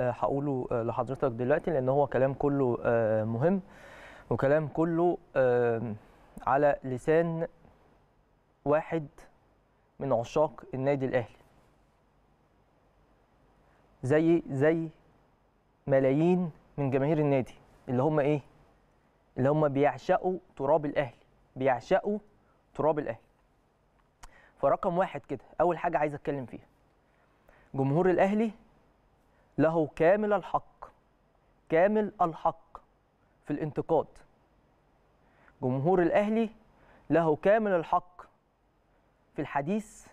هقوله آه، لحضرتك دلوقتي لان هو كلام كله آه، مهم وكلام كله آه، على لسان واحد من عشاق النادي الاهلي زي زي ملايين من جماهير النادي اللي هم ايه اللي هم بيعشقوا تراب الاهلي بيعشقوا تراب الاهلي فرقم واحد كده اول حاجه عايز اتكلم فيها جمهور الاهلي له كامل الحق كامل الحق في الانتقاد جمهور الاهلي له كامل الحق في الحديث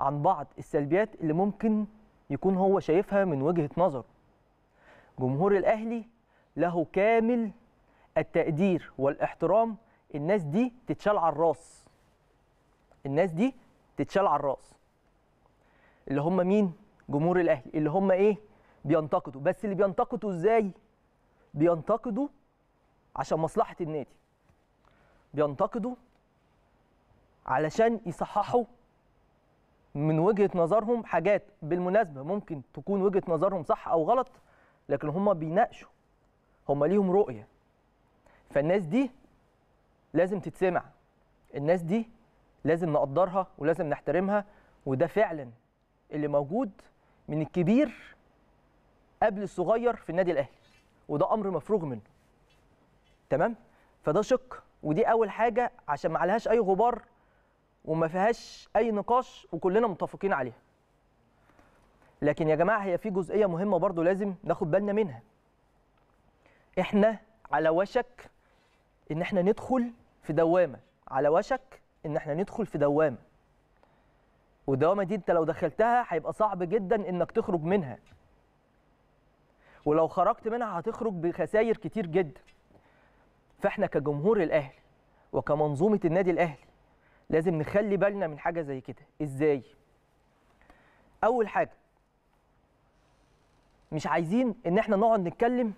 عن بعض السلبيات اللي ممكن يكون هو شايفها من وجهه نظره جمهور الاهلي له كامل التقدير والاحترام الناس دي تتشال على الراس الناس دي تتشال على الراس اللي هم مين جمهور الاهلي اللي هم ايه بينتقدوا بس اللي بينتقدوا ازاي بينتقدوا عشان مصلحه النادي بينتقدوا علشان يصححوا من وجهه نظرهم حاجات بالمناسبه ممكن تكون وجهه نظرهم صح او غلط لكن هم بيناقشوا هم ليهم رؤيه فالناس دي لازم تتسمع الناس دي لازم نقدرها ولازم نحترمها وده فعلا اللي موجود من الكبير قبل الصغير في النادي الاهلي وده امر مفروغ منه تمام فده شق ودي اول حاجه عشان ما عليهاش اي غبار وما فيهاش اي نقاش وكلنا متفقين عليها لكن يا جماعه هي في جزئيه مهمه برضو لازم ناخد بالنا منها احنا على وشك ان احنا ندخل في دوامه على وشك ان احنا ندخل في دوامه والدوامه دي انت لو دخلتها هيبقى صعب جدا انك تخرج منها ولو خرجت منها هتخرج بخسائر كتير جدا فاحنا كجمهور الاهلي وكمنظومه النادي الاهلي لازم نخلي بالنا من حاجه زي كده ازاي اول حاجه مش عايزين ان احنا نقعد نتكلم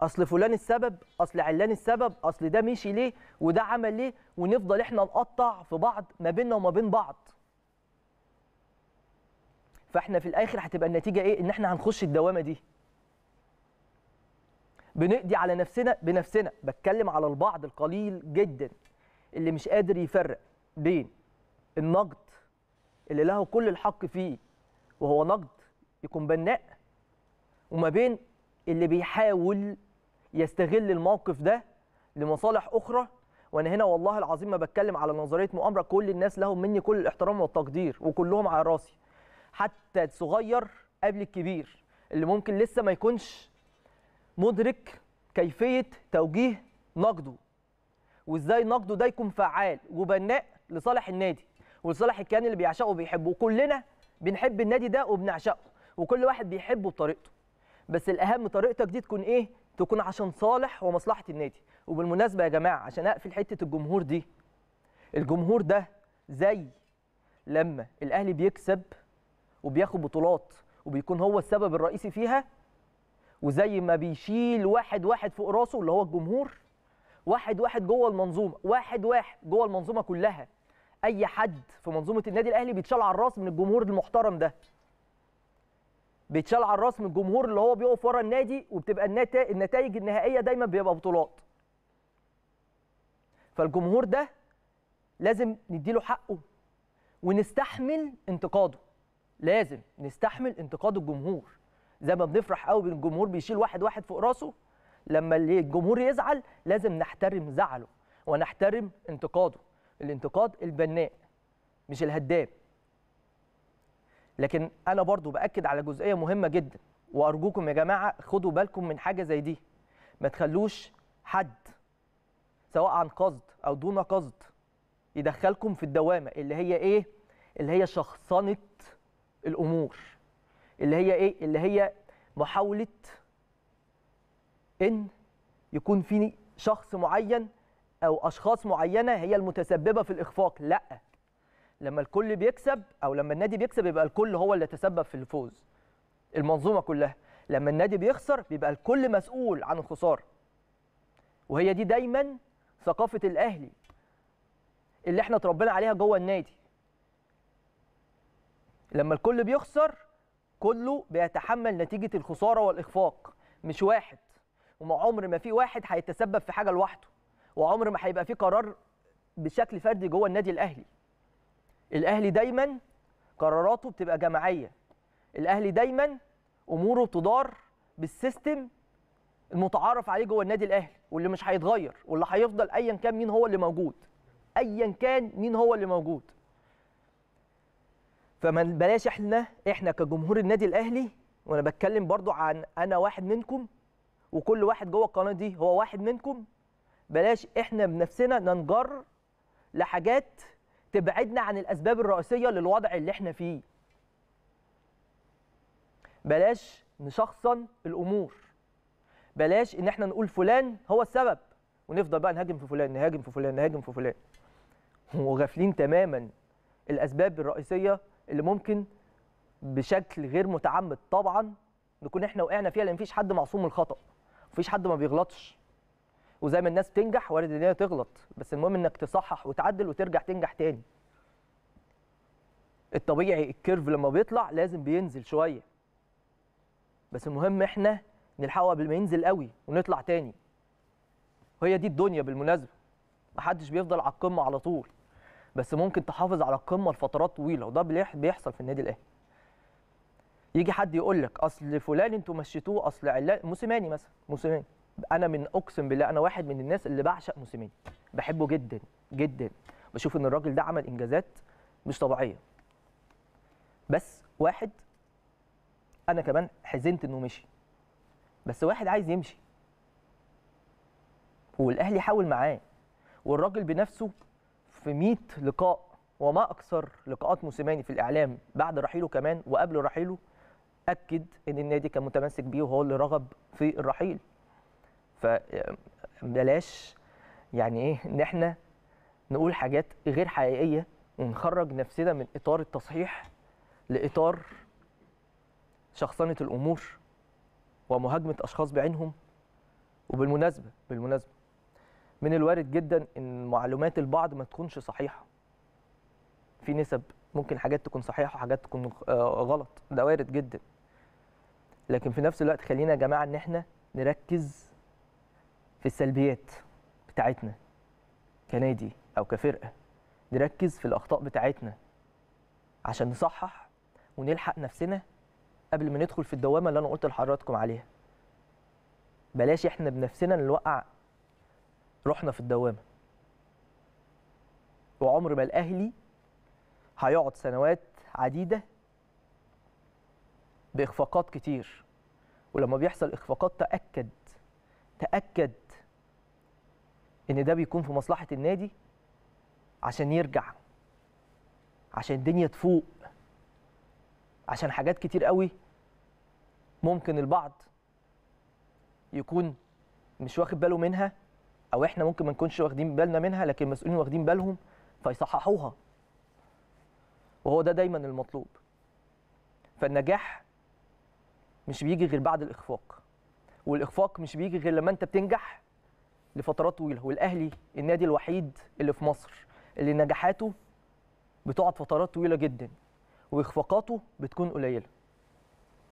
اصل فلان السبب اصل علان السبب اصل ده مشي ليه وده عمل ليه ونفضل احنا نقطع في بعض ما بيننا وما بين بعض فاحنا في الاخر هتبقى النتيجه ايه ان احنا هنخش الدوامه دي بنقضي على نفسنا بنفسنا بتكلم على البعض القليل جدا اللي مش قادر يفرق بين النقد اللي له كل الحق فيه وهو نقد يكون بناء وما بين اللي بيحاول يستغل الموقف ده لمصالح اخرى وانا هنا والله العظيم ما بتكلم على نظريه مؤامره كل الناس لهم مني كل الاحترام والتقدير وكلهم على راسي حتى الصغير قبل الكبير اللي ممكن لسه ما يكونش مدرك كيفيه توجيه نقده وازاي نقده ده يكون فعال وبناء لصالح النادي ولصالح الكيان اللي بيعشقه وبيحبه وكلنا بنحب النادي ده وبنعشقه وكل واحد بيحبه بطريقته بس الاهم طريقتك دي تكون ايه تكون عشان صالح ومصلحه النادي وبالمناسبه يا جماعه عشان اقفل حته الجمهور دي الجمهور ده زي لما الاهلي بيكسب وبياخد بطولات وبيكون هو السبب الرئيسي فيها وزي ما بيشيل واحد واحد فوق راسه اللي هو الجمهور واحد واحد جوه المنظومه واحد واحد جوه المنظومه كلها اي حد في منظومه النادي الاهلي بيتشال على الراس من الجمهور المحترم ده بيتشال على الراس من الجمهور اللي هو بيقف ورا النادي وبتبقى النتائج النهائيه دايما بيبقى بطولات فالجمهور ده لازم نديله حقه ونستحمل انتقاده لازم نستحمل انتقاد الجمهور زي ما بنفرح قوي بالجمهور بيشيل واحد واحد فوق راسه لما الجمهور يزعل لازم نحترم زعله ونحترم انتقاده الانتقاد البناء مش الهداب لكن انا برضو باكد على جزئيه مهمه جدا وارجوكم يا جماعه خدوا بالكم من حاجه زي دي ما تخلوش حد سواء عن قصد او دون قصد يدخلكم في الدوامه اللي هي ايه اللي هي شخصنه الامور اللي هي ايه اللي هي محاوله ان يكون في شخص معين او اشخاص معينه هي المتسببه في الاخفاق لا لما الكل بيكسب او لما النادي بيكسب يبقى الكل هو اللي تسبب في الفوز المنظومه كلها لما النادي بيخسر بيبقى الكل مسؤول عن الخساره وهي دي دايما ثقافه الاهلي اللي احنا اتربينا عليها جوه النادي لما الكل بيخسر كله بيتحمل نتيجه الخساره والاخفاق مش واحد وما عمر ما في واحد هيتسبب في حاجه لوحده وعمر ما هيبقى في قرار بشكل فردي جوه النادي الاهلي الاهلي دايما قراراته بتبقى جماعيه الاهلي دايما اموره بتدار بالسيستم المتعارف عليه جوه النادي الاهلي واللي مش هيتغير واللي هيفضل ايا كان مين هو اللي موجود ايا كان مين هو اللي موجود فما بلاش احنا احنا كجمهور النادي الاهلي وانا بتكلم برضو عن انا واحد منكم وكل واحد جوه القناه دي هو واحد منكم بلاش احنا بنفسنا ننجر لحاجات تبعدنا عن الاسباب الرئيسيه للوضع اللي احنا فيه بلاش نشخصن الامور بلاش ان احنا نقول فلان هو السبب ونفضل بقى نهاجم في فلان نهاجم في فلان نهاجم في فلان وغافلين تماما الاسباب الرئيسيه اللي ممكن بشكل غير متعمد طبعا نكون احنا وقعنا فيها لان مفيش حد معصوم من الخطا مفيش حد ما بيغلطش وزي ما الناس بتنجح وارد ان هي تغلط بس المهم انك تصحح وتعدل وترجع تنجح تاني الطبيعي الكيرف لما بيطلع لازم بينزل شويه بس المهم احنا نلحقه قبل ما ينزل قوي ونطلع تاني وهي دي الدنيا بالمناسبه محدش بيفضل على القمه على طول بس ممكن تحافظ على القمه لفترات طويله وده بيحصل في النادي الاهلي يجي حد يقول لك اصل فلان انتوا مشيتوه اصل علان موسيماني مثلا موسيماني انا من اقسم بالله انا واحد من الناس اللي بعشق موسيماني بحبه جدا جدا بشوف ان الراجل ده عمل انجازات مش طبيعيه بس واحد انا كمان حزنت انه مشي بس واحد عايز يمشي والاهلي حاول معاه والراجل بنفسه في 100 لقاء وما اكثر لقاءات موسيماني في الاعلام بعد رحيله كمان وقبل رحيله اكد ان النادي كان متمسك بيه وهو اللي رغب في الرحيل فبلاش يعني ايه ان احنا نقول حاجات غير حقيقيه ونخرج نفسنا من اطار التصحيح لاطار شخصنه الامور ومهاجمه اشخاص بعينهم وبالمناسبه بالمناسبه من الوارد جدا ان معلومات البعض ما تكونش صحيحه في نسب ممكن حاجات تكون صحيحه وحاجات تكون آه، غلط ده وارد جدا لكن في نفس الوقت خلينا يا جماعه ان احنا نركز في السلبيات بتاعتنا كنادي او كفرقه نركز في الاخطاء بتاعتنا عشان نصحح ونلحق نفسنا قبل ما ندخل في الدوامه اللي انا قلت لحضراتكم عليها بلاش احنا بنفسنا نوقع رحنا في الدوامه وعمر ما الاهلي هيقعد سنوات عديده باخفاقات كتير ولما بيحصل اخفاقات تاكد تاكد ان ده بيكون في مصلحه النادي عشان يرجع عشان الدنيا تفوق عشان حاجات كتير قوي ممكن البعض يكون مش واخد باله منها او احنا ممكن ما نكونش واخدين بالنا منها لكن المسؤولين واخدين بالهم فيصححوها وهو ده دايما المطلوب فالنجاح مش بيجي غير بعد الاخفاق والاخفاق مش بيجي غير لما انت بتنجح لفترات طويله والاهلي النادي الوحيد اللي في مصر اللي نجاحاته بتقعد فترات طويله جدا واخفاقاته بتكون قليله